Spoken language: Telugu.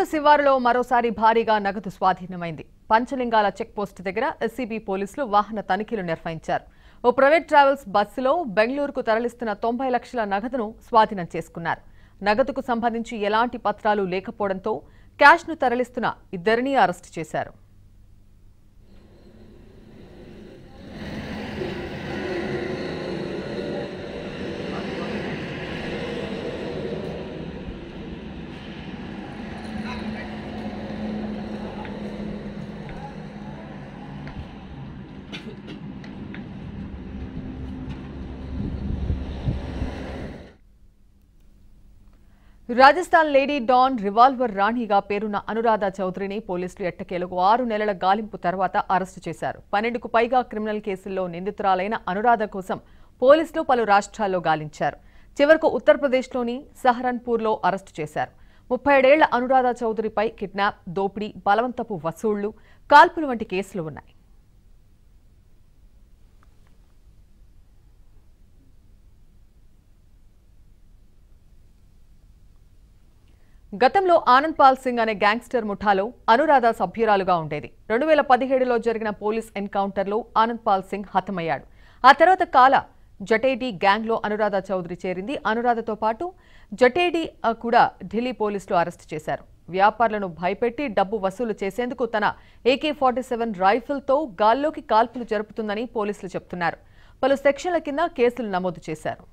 పంజల శివారులో మరోసారి భారీగా నగదు స్వాధీనమైంది పంచలింగాల చెక్పోస్టు దగ్గర ఎస్సీబీ పోలీసులు వాహన తనిఖీలు నిర్వహించారు ఓ ప్రైవేట్ ట్రావెల్స్ బస్సులో బెంగళూరుకు తరలిస్తున్న తొంభై లక్షల నగదును స్వాధీనం చేసుకున్నారు నగదుకు సంబంధించి ఎలాంటి పత్రాలు లేకపోవడంతో క్యాష్ను తరలిస్తున్న ఇద్దరినీ అరెస్టు చేశారు రాజస్థాన్ లేడీ డాన్ రివాల్వర్ రాణిగా పేరున్న అనురాధ చౌదరిని పోలీసులు ఎట్టకేలకు ఆరు నెలల గాలింపు తర్వాత అరెస్టు చేశారు పన్నెండుకు పైగా క్రిమినల్ కేసుల్లో నిందితురాలైన అనురాధ కోసం పోలీసులు పలు రాష్ట్రాల్లో గాలించారు చివరకు ఉత్తరప్రదేశ్లోని సహరన్పూర్లో అరెస్టు చేశారు ముప్పై ఏడేళ్ల అనురాధ చౌదరిపై కిడ్నాప్ దోపిడీ బలవంతపు వసూళ్లు కాల్పులు వంటి కేసులు ఉన్నాయి గతంలో ఆనంద్ పాల్ సింగ్ అనే గ్యాంగ్స్టర్ ముఠాలో అనురాధ సభ్యురాలుగా ఉండేది రెండు వేల పదిహేడులో జరిగిన పోలీస్ ఎన్కౌంటర్లో ఆనంద్ పాల్ సింగ్ హతమయ్యాడు ఆ తర్వాత కాల జటేడి గ్యాంగ్లో అనురాధ చౌదరి చేరింది అనురాధతో పాటు జటేడి కూడా ఢిల్లీ పోలీసులు అరెస్టు చేశారు వ్యాపారులను భయపెట్టి డబ్బు వసూలు చేసేందుకు తన ఏకే ఫార్టీ సెవెన్ రైఫిల్తో గాల్లోకి కాల్పులు జరుపుతుందని పోలీసులు చెబుతున్నారు పలు సెక్షన్ల కింద కేసులు నమోదు చేశారు